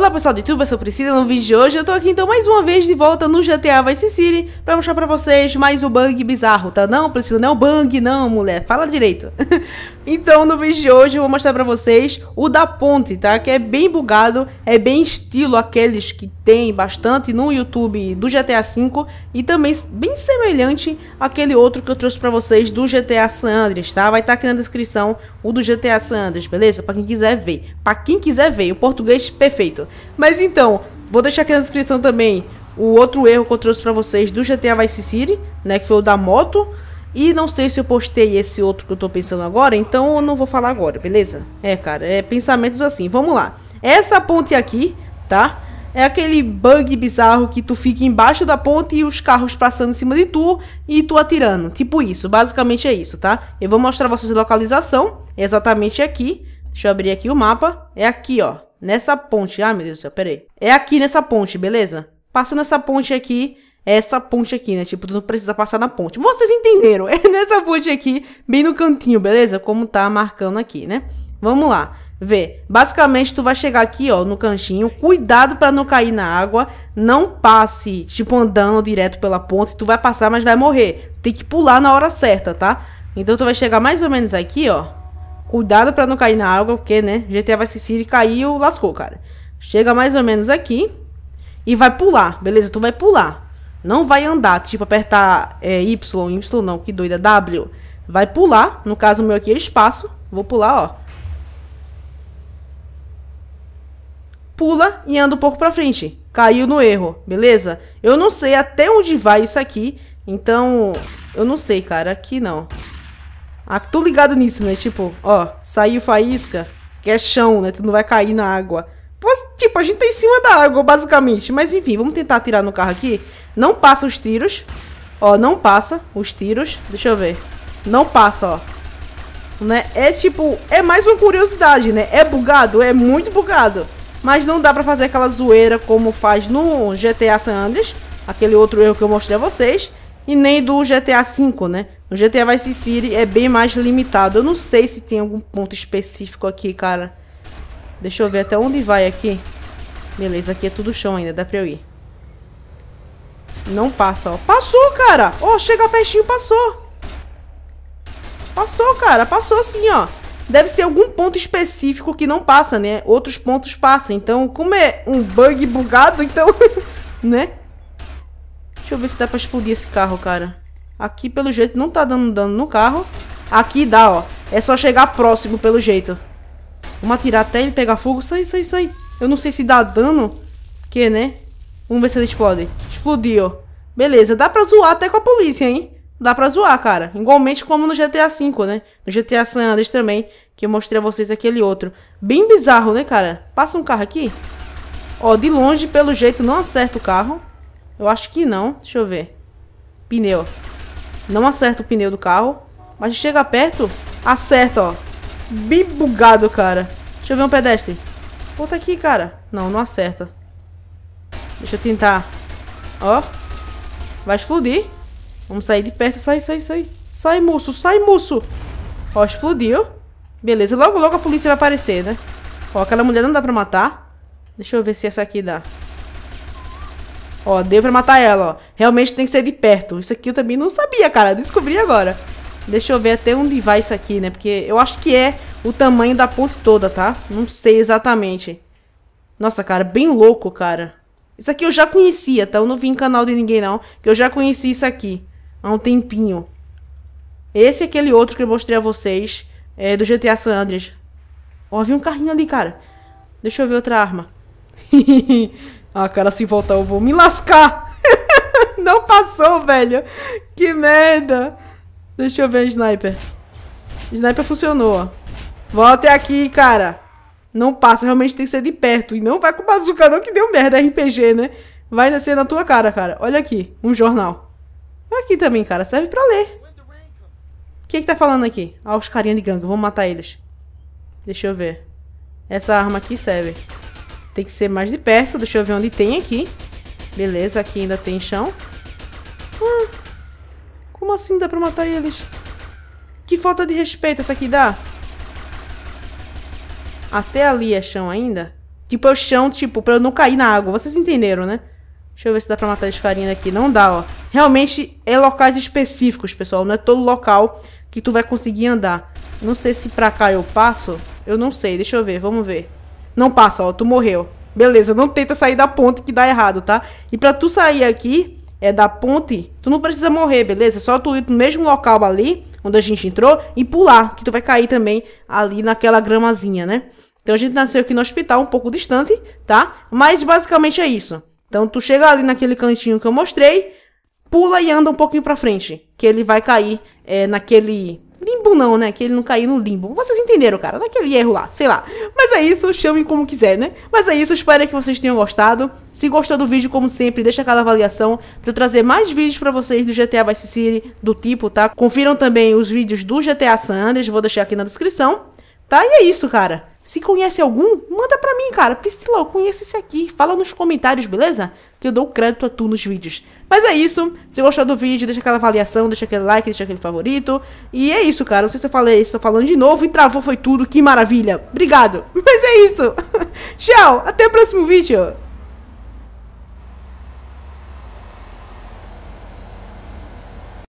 Olá pessoal do YouTube, eu sou Priscila, no vídeo de hoje eu tô aqui então mais uma vez de volta no GTA Vice City pra mostrar pra vocês mais um bug bizarro, tá? Não, Priscila, não é um bug, não, mulher, fala direito. então no vídeo de hoje eu vou mostrar pra vocês o da ponte, tá? Que é bem bugado, é bem estilo aqueles que tem bastante no YouTube do GTA V e também bem semelhante àquele outro que eu trouxe pra vocês do GTA San Andreas, tá? Vai estar tá aqui na descrição o do GTA San Andreas, beleza? Para quem quiser ver. Para quem quiser ver, o português perfeito. Mas então, vou deixar aqui na descrição também o outro erro que eu trouxe para vocês do GTA Vice City, né, que foi o da moto. E não sei se eu postei esse outro que eu tô pensando agora, então eu não vou falar agora, beleza? É, cara, é pensamentos assim. Vamos lá. Essa ponte aqui, tá? É aquele bug bizarro que tu fica embaixo da ponte e os carros passando em cima de tu e tu atirando. Tipo isso, basicamente é isso, tá? Eu vou mostrar vocês a localização exatamente aqui. Deixa eu abrir aqui o mapa. É aqui, ó. Nessa ponte. Ah, meu Deus do céu, peraí. É aqui nessa ponte, beleza? Passando essa ponte aqui, é essa ponte aqui, né? Tipo, tu não precisa passar na ponte. vocês entenderam. É nessa ponte aqui, bem no cantinho, beleza? Como tá marcando aqui, né? Vamos lá. Vê, basicamente tu vai chegar aqui, ó, no cantinho, cuidado para não cair na água, não passe, tipo, andando direto pela ponte, tu vai passar, mas vai morrer. Tem que pular na hora certa, tá? Então tu vai chegar mais ou menos aqui, ó, Cuidado para não cair na água, porque, né? GTA vai se City caiu, lascou, cara. Chega mais ou menos aqui e vai pular, beleza? Tu vai pular. Não vai andar, tipo apertar é, Y, Y não, que doida, W. Vai pular, no caso meu aqui é espaço. Vou pular, ó. Pula e anda um pouco pra frente. Caiu no erro, beleza? Eu não sei até onde vai isso aqui, então eu não sei, cara. Aqui não. Ah, tô ligado nisso, né? Tipo, ó, saiu faísca, que é chão, né? Tu não vai cair na água. Tipo, a gente tá em cima da água, basicamente. Mas enfim, vamos tentar atirar no carro aqui. Não passa os tiros. Ó, não passa os tiros. Deixa eu ver. Não passa, ó. Né? É tipo, é mais uma curiosidade, né? É bugado, é muito bugado. Mas não dá pra fazer aquela zoeira como faz no GTA San Andreas. Aquele outro erro que eu mostrei a vocês. E nem do GTA V, né? No GTA Vice City é bem mais limitado. Eu não sei se tem algum ponto específico aqui, cara. Deixa eu ver até onde vai aqui. Beleza, aqui é tudo chão ainda, dá pra eu ir. Não passa, ó. Passou, cara! Ó, oh, chega pertinho, passou. Passou, cara, passou sim, ó. Deve ser algum ponto específico que não passa, né? Outros pontos passam. Então, como é um bug bugado, então... né? Deixa eu ver se dá pra explodir esse carro, cara. Aqui, pelo jeito, não tá dando dano no carro. Aqui dá, ó. É só chegar próximo, pelo jeito. Vamos atirar até ele pegar fogo. Sai, sai, sai. Eu não sei se dá dano. Que, né? Vamos ver se ele explode. Explodiu. Beleza, dá pra zoar até com a polícia, hein? Dá pra zoar, cara. Igualmente como no GTA V, né? No GTA San Andreas também, que eu mostrei a vocês aquele outro. Bem bizarro, né, cara? Passa um carro aqui. Ó, de longe, pelo jeito, não acerta o carro. Eu acho que não. Deixa eu ver. Pneu. Não acerta o pneu do carro. Mas chega perto, acerta, ó. Bem bugado, cara. Deixa eu ver um pedestre. Volta aqui, cara. Não, não acerta. Deixa eu tentar. Ó. Vai explodir. Vamos sair de perto. Sai, sai, sai. Sai, moço. Sai, moço. Ó, explodiu. Beleza. Logo, logo a polícia vai aparecer, né? Ó, aquela mulher não dá pra matar. Deixa eu ver se essa aqui dá. Ó, deu pra matar ela, ó. Realmente tem que ser de perto. Isso aqui eu também não sabia, cara. Descobri agora. Deixa eu ver até onde vai isso aqui, né? Porque eu acho que é o tamanho da ponte toda, tá? Não sei exatamente. Nossa, cara, bem louco, cara. Isso aqui eu já conhecia, tá? Eu não vi em canal de ninguém, não. Que eu já conheci isso aqui. Há um tempinho. Esse é aquele outro que eu mostrei a vocês. É do GTA San Andreas. Ó, vi um carrinho ali, cara. Deixa eu ver outra arma. Ah, cara, se voltar eu vou me lascar. Não passou, velho. Que merda. Deixa eu ver sniper. Sniper funcionou, ó. Volte aqui, cara. Não passa, realmente tem que ser de perto. E não vai com bazuca não, que deu merda RPG, né? Vai nascer na tua cara, cara. Olha aqui, um jornal. Aqui também, cara, serve pra ler. O que que tá falando aqui? Ah, os carinha de gangue, vamos matar eles. Deixa eu ver. Essa arma aqui serve. Tem que ser mais de perto. Deixa eu ver onde tem aqui. Beleza, aqui ainda tem chão. Hum, como assim dá pra matar eles? Que falta de respeito essa aqui dá? Até ali é chão ainda? Tipo, é o chão, tipo, pra eu não cair na água. Vocês entenderam, né? Deixa eu ver se dá pra matar esse carinha aqui. Não dá, ó. Realmente é locais específicos, pessoal. Não é todo local que tu vai conseguir andar. Não sei se pra cá eu passo. Eu não sei. Deixa eu ver. Vamos ver. Não passa, ó, tu morreu. Beleza, não tenta sair da ponte que dá errado, tá? E pra tu sair aqui, é da ponte, tu não precisa morrer, beleza? É só tu ir no mesmo local ali, onde a gente entrou, e pular, que tu vai cair também ali naquela gramazinha, né? Então a gente nasceu aqui no hospital, um pouco distante, tá? Mas basicamente é isso. Então tu chega ali naquele cantinho que eu mostrei, pula e anda um pouquinho pra frente, que ele vai cair é, naquele Limbo não, né? Que ele não caiu no limbo. Vocês entenderam, cara, daquele é erro lá, sei lá. Mas é isso, chame como quiser, né? Mas é isso, espero que vocês tenham gostado. Se gostou do vídeo, como sempre, deixa aquela avaliação para eu trazer mais vídeos para vocês do GTA Vice City do tipo, tá? Confiram também os vídeos do GTA San Andreas, vou deixar aqui na descrição. Tá? E é isso, cara. Se conhece algum, manda pra mim, cara. Priscila, eu conheço esse aqui. Fala nos comentários, beleza? Que eu dou crédito a tu nos vídeos. Mas é isso. Se gostou do vídeo, deixa aquela avaliação, deixa aquele like, deixa aquele favorito. E é isso, cara. Não sei se eu falei isso, tô falando de novo e travou, foi tudo. Que maravilha. Obrigado. Mas é isso. Tchau. Até o próximo vídeo.